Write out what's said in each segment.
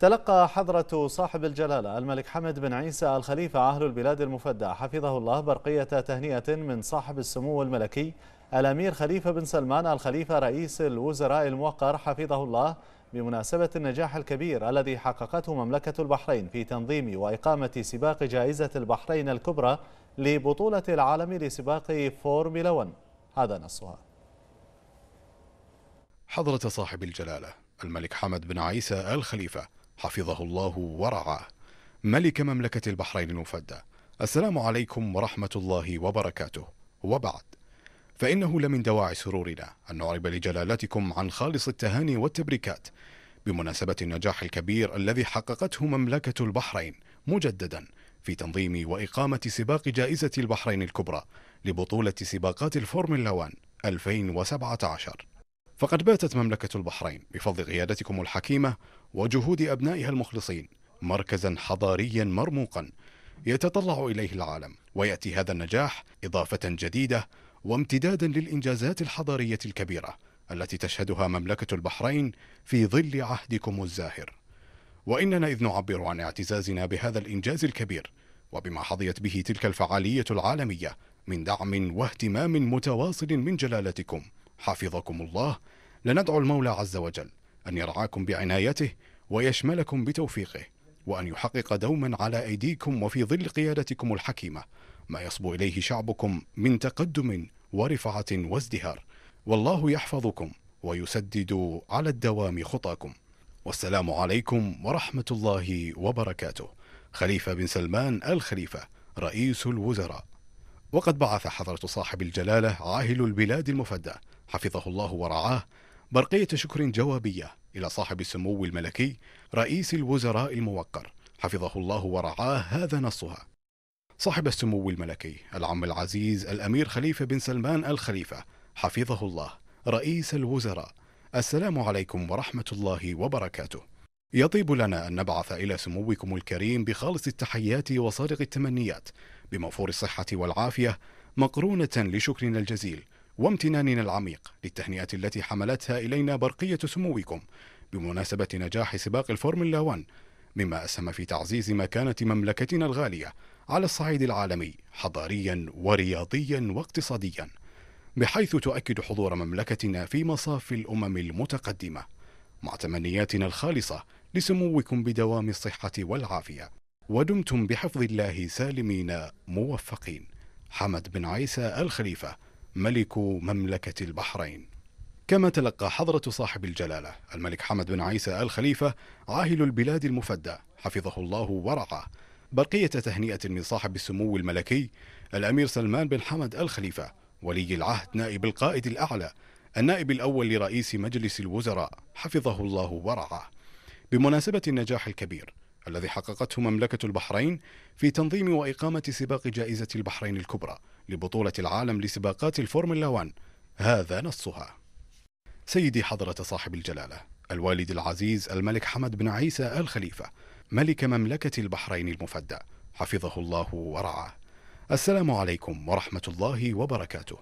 تلقى حضرة صاحب الجلالة الملك حمد بن عيسى الخليفة أهل البلاد المفدى حفظه الله برقية تهنئة من صاحب السمو الملكي الأمير خليفة بن سلمان الخليفة رئيس الوزراء الموقر حفظه الله بمناسبة النجاح الكبير الذي حققته مملكة البحرين في تنظيم وإقامة سباق جائزة البحرين الكبرى لبطولة العالم لسباق فورمولا 1 هذا نصها حضرة صاحب الجلالة الملك حمد بن عيسى الخليفة حفظه الله ورعاه ملك مملكة البحرين المفدى السلام عليكم ورحمة الله وبركاته وبعد فإنه لمن دواعي سرورنا أن نعرب لجلالتكم عن خالص التهاني والتبريكات بمناسبة النجاح الكبير الذي حققته مملكة البحرين مجددا في تنظيم وإقامة سباق جائزة البحرين الكبرى لبطولة سباقات الفورمولا 1 2017 فقد باتت مملكة البحرين بفضل قيادتكم الحكيمة وجهود أبنائها المخلصين مركزا حضاريا مرموقا يتطلع إليه العالم ويأتي هذا النجاح إضافة جديدة وامتدادا للإنجازات الحضارية الكبيرة التي تشهدها مملكة البحرين في ظل عهدكم الزاهر وإننا إذ نعبر عن اعتزازنا بهذا الإنجاز الكبير وبما حظيت به تلك الفعالية العالمية من دعم واهتمام متواصل من جلالتكم حفظكم الله لندعو المولى عز وجل أن يرعاكم بعنايته ويشملكم بتوفيقه وأن يحقق دوما على أيديكم وفي ظل قيادتكم الحكيمة ما يصبو إليه شعبكم من تقدم ورفعة وازدهار والله يحفظكم ويسدد على الدوام خطاكم والسلام عليكم ورحمة الله وبركاته خليفة بن سلمان الخليفة رئيس الوزراء وقد بعث حضرة صاحب الجلالة عاهل البلاد المفدى حفظه الله ورعاه برقية شكر جوابية إلى صاحب السمو الملكي رئيس الوزراء الموقر حفظه الله ورعاه هذا نصها صاحب السمو الملكي العم العزيز الأمير خليفة بن سلمان الخليفة حفظه الله رئيس الوزراء السلام عليكم ورحمة الله وبركاته يطيب لنا أن نبعث إلى سموكم الكريم بخالص التحيات وصادق التمنيات بموفور الصحة والعافية مقرونة لشكرنا الجزيل وامتناننا العميق للتهنئة التي حملتها إلينا برقية سموكم بمناسبة نجاح سباق الفورمولا 1 مما أسهم في تعزيز مكانة مملكتنا الغالية على الصعيد العالمي حضاريا ورياضيا واقتصاديا بحيث تؤكد حضور مملكتنا في مصاف الأمم المتقدمة مع تمنياتنا الخالصة لسموكم بدوام الصحة والعافية ودمتم بحفظ الله سالمين موفقين حمد بن عيسى الخليفه ملك مملكة البحرين كما تلقى حضرة صاحب الجلالة الملك حمد بن عيسى آل خليفة عاهل البلاد المفدى حفظه الله ورعاه برقية تهنئة من صاحب السمو الملكي الأمير سلمان بن حمد آل خليفة ولي العهد نائب القائد الأعلى النائب الأول لرئيس مجلس الوزراء حفظه الله ورعاه بمناسبة النجاح الكبير الذي حققته مملكة البحرين في تنظيم وإقامة سباق جائزة البحرين الكبرى لبطولة العالم لسباقات الفورمولا 1 هذا نصها سيدي حضرة صاحب الجلالة الوالد العزيز الملك حمد بن عيسى آل خليفة ملك مملكة البحرين المفدى حفظه الله ورعاه السلام عليكم ورحمة الله وبركاته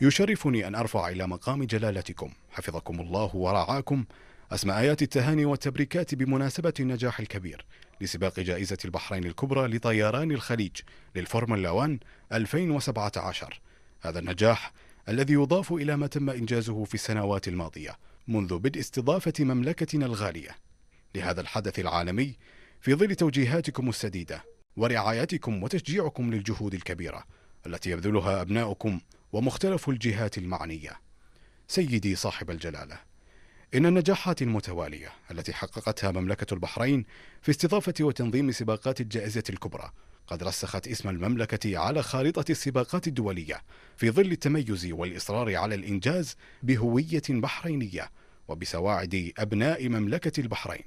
يشرفني أن أرفع إلى مقام جلالتكم حفظكم الله ورعاكم أسماء آيات التهاني والتبريكات بمناسبة النجاح الكبير لسباق جائزة البحرين الكبرى لطيران الخليج للفورمولا 1 2017 هذا النجاح الذي يضاف إلى ما تم إنجازه في السنوات الماضية منذ بدء استضافة مملكتنا الغالية لهذا الحدث العالمي في ظل توجيهاتكم السديدة ورعايتكم وتشجيعكم للجهود الكبيرة التي يبذلها أبناؤكم ومختلف الجهات المعنية سيدي صاحب الجلاله إن النجاحات المتوالية التي حققتها مملكة البحرين في استضافة وتنظيم سباقات الجائزة الكبرى قد رسخت اسم المملكة على خارطة السباقات الدولية في ظل التميز والإصرار على الإنجاز بهوية بحرينية وبسواعد أبناء مملكة البحرين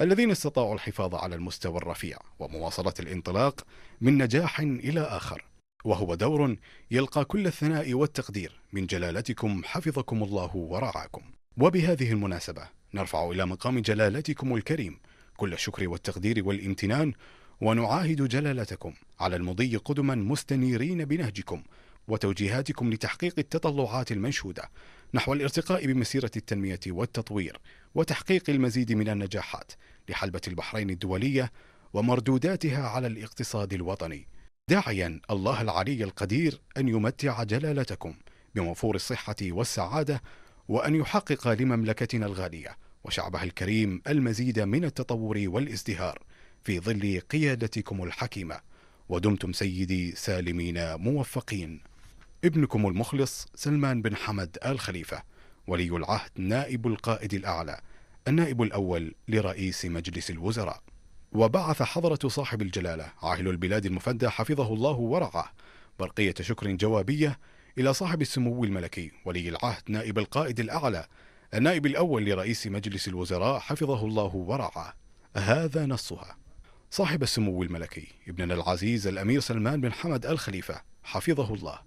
الذين استطاعوا الحفاظ على المستوى الرفيع ومواصلة الانطلاق من نجاح إلى آخر وهو دور يلقى كل الثناء والتقدير من جلالتكم حفظكم الله ورعاكم وبهذه المناسبة نرفع إلى مقام جلالتكم الكريم كل الشكر والتقدير والامتنان ونعاهد جلالتكم على المضي قدما مستنيرين بنهجكم وتوجيهاتكم لتحقيق التطلعات المنشوده نحو الارتقاء بمسيره التنميه والتطوير وتحقيق المزيد من النجاحات لحلبه البحرين الدوليه ومردوداتها على الاقتصاد الوطني داعيا الله العلي القدير ان يمتع جلالتكم بوفور الصحه والسعاده وأن يحقق لمملكتنا الغالية وشعبها الكريم المزيد من التطور والازدهار في ظل قيادتكم الحكيمة ودمتم سيدي سالمين موفقين ابنكم المخلص سلمان بن حمد آل خليفة ولي العهد نائب القائد الأعلى النائب الأول لرئيس مجلس الوزراء وبعث حضرة صاحب الجلالة عاهل البلاد المفدى حفظه الله ورعاه برقية شكر جوابية إلى صاحب السمو الملكي ولي العهد نائب القائد الأعلى النائب الأول لرئيس مجلس الوزراء حفظه الله ورعاه هذا نصها صاحب السمو الملكي ابننا العزيز الأمير سلمان بن حمد الخليفة حفظه الله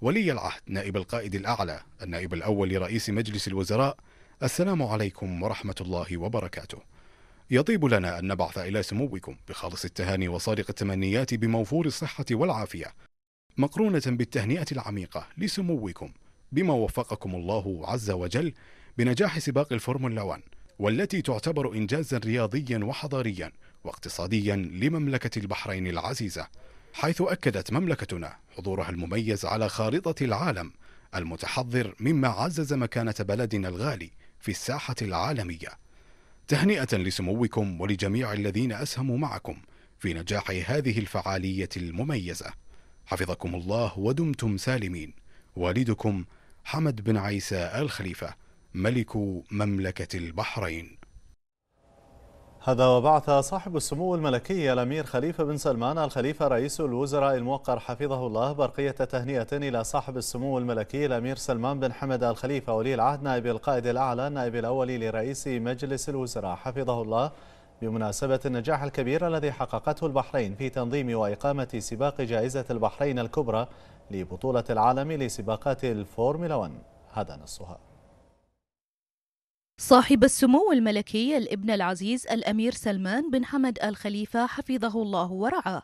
ولي العهد نائب القائد الأعلى النائب الأول لرئيس مجلس الوزراء السلام عليكم ورحمة الله وبركاته يطيب لنا أن نبعث إلى سموكم بخالص التهاني وصادق التمنيات بموفور الصحة والعافية مقرونة بالتهنئة العميقة لسموكم بما وفقكم الله عز وجل بنجاح سباق الفورمولا 1 والتي تعتبر إنجازا رياضيا وحضاريا واقتصاديا لمملكة البحرين العزيزة حيث أكدت مملكتنا حضورها المميز على خارطة العالم المتحضر مما عزز مكانة بلدنا الغالي في الساحة العالمية تهنئة لسموكم ولجميع الذين أسهموا معكم في نجاح هذه الفعالية المميزة حفظكم الله ودمتم سالمين والدكم حمد بن عيسى الخليفة ملك مملكة البحرين هذا وبعث صاحب السمو الملكي الأمير خليفة بن سلمان الخليفة رئيس الوزراء الموقر حفظه الله برقية تهنئة إلى صاحب السمو الملكي الأمير سلمان بن حمد الخليفة ولي العهد نائب القائد الأعلى النائب الأول لرئيس مجلس الوزراء حفظه الله بمناسبة النجاح الكبير الذي حققته البحرين في تنظيم وإقامة سباق جائزة البحرين الكبرى لبطولة العالم لسباقات الفورمولا 1 هذا نصها صاحب السمو الملكي الابن العزيز الأمير سلمان بن حمد آل خليفة حفظه الله ورعاه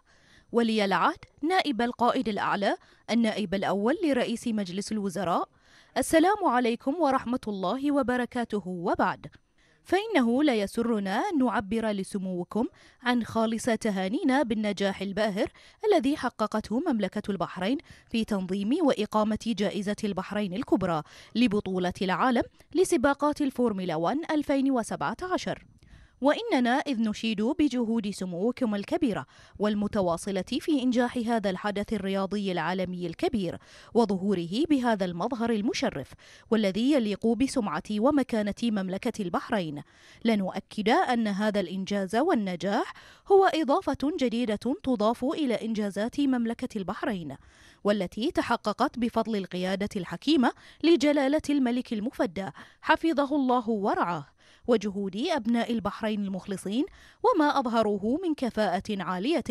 ولي العهد نائب القائد الأعلى النائب الأول لرئيس مجلس الوزراء السلام عليكم ورحمة الله وبركاته وبعد فإنه لا يسرنا أن نعبر لسموكم عن خالص تهانينا بالنجاح الباهر الذي حققته مملكة البحرين في تنظيم وإقامة جائزة البحرين الكبرى لبطولة العالم لسباقات الفورمولا 1 2017 وإننا إذ نشيد بجهود سموكم الكبيرة والمتواصلة في إنجاح هذا الحدث الرياضي العالمي الكبير وظهوره بهذا المظهر المشرف والذي يليق بسمعة ومكانة مملكة البحرين لنؤكد أن هذا الإنجاز والنجاح هو إضافة جديدة تضاف إلى إنجازات مملكة البحرين والتي تحققت بفضل القيادة الحكيمة لجلالة الملك المفدى حفظه الله ورعاه وجهود أبناء البحرين المخلصين وما أظهروه من كفاءة عالية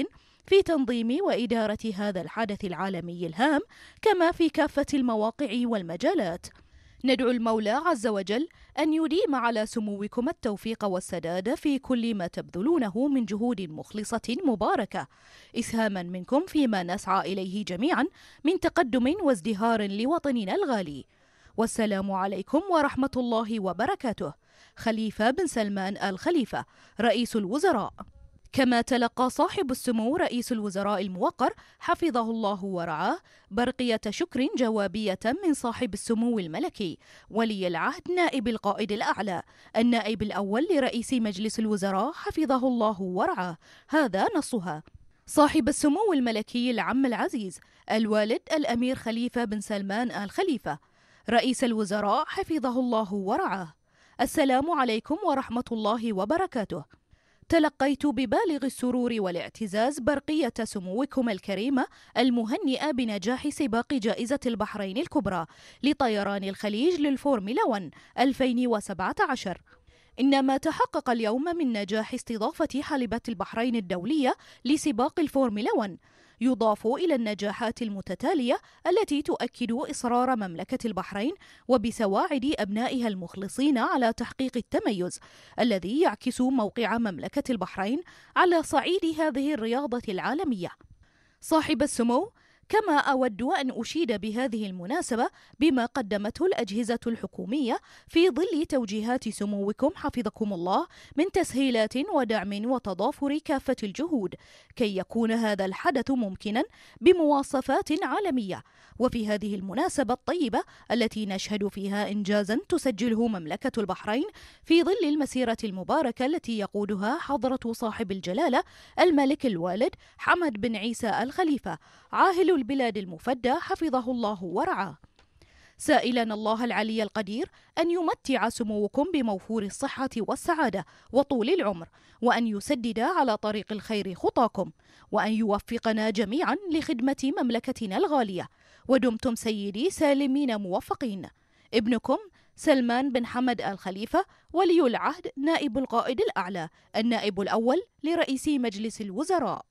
في تنظيم وإدارة هذا الحدث العالمي الهام كما في كافة المواقع والمجالات ندعو المولى عز وجل أن يديم على سموكم التوفيق والسداد في كل ما تبذلونه من جهود مخلصة مباركة إسهاما منكم فيما نسعى إليه جميعا من تقدم وازدهار لوطننا الغالي والسلام عليكم ورحمة الله وبركاته خليفة بن سلمان الخليفة رئيس الوزراء كما تلقى صاحب السمو رئيس الوزراء الموقر حفظه الله ورعاه برقية شكر جوابية من صاحب السمو الملكي ولي العهد نائب القائد الأعلى النائب الأول لرئيس مجلس الوزراء حفظه الله ورعاه هذا نصها صاحب السمو الملكي العم العزيز الوالد الأمير خليفة بن سلمان آل خليفة رئيس الوزراء حفظه الله ورعاه السلام عليكم ورحمة الله وبركاته تلقيت ببالغ السرور والاعتزاز برقية سموكم الكريمة المهنئة بنجاح سباق جائزة البحرين الكبرى لطيران الخليج للفورميلا 1 2017 إن ما تحقق اليوم من نجاح استضافة حلبة البحرين الدولية لسباق الفورميلا 1 يضاف إلى النجاحات المتتالية التي تؤكد إصرار مملكة البحرين وبسواعد أبنائها المخلصين على تحقيق التميز الذي يعكس موقع مملكة البحرين على صعيد هذه الرياضة العالمية صاحب السمو كما أود أن أشيد بهذه المناسبة بما قدمته الأجهزة الحكومية في ظل توجيهات سموكم حفظكم الله من تسهيلات ودعم وتضافر كافة الجهود كي يكون هذا الحدث ممكنا بمواصفات عالمية وفي هذه المناسبة الطيبة التي نشهد فيها إنجازا تسجله مملكة البحرين في ظل المسيرة المباركة التي يقودها حضرة صاحب الجلالة الملك الوالد حمد بن عيسى الخليفة عاهل البلاد المفدى حفظه الله ورعاه سائلا الله العلي القدير ان يمتع سموكم بموفور الصحه والسعاده وطول العمر وان يسدد على طريق الخير خطاكم وان يوفقنا جميعا لخدمه مملكتنا الغاليه ودمتم سيدي سالمين موفقين ابنكم سلمان بن حمد آل خليفة ولي العهد نائب القائد الأعلى النائب الأول لرئيس مجلس الوزراء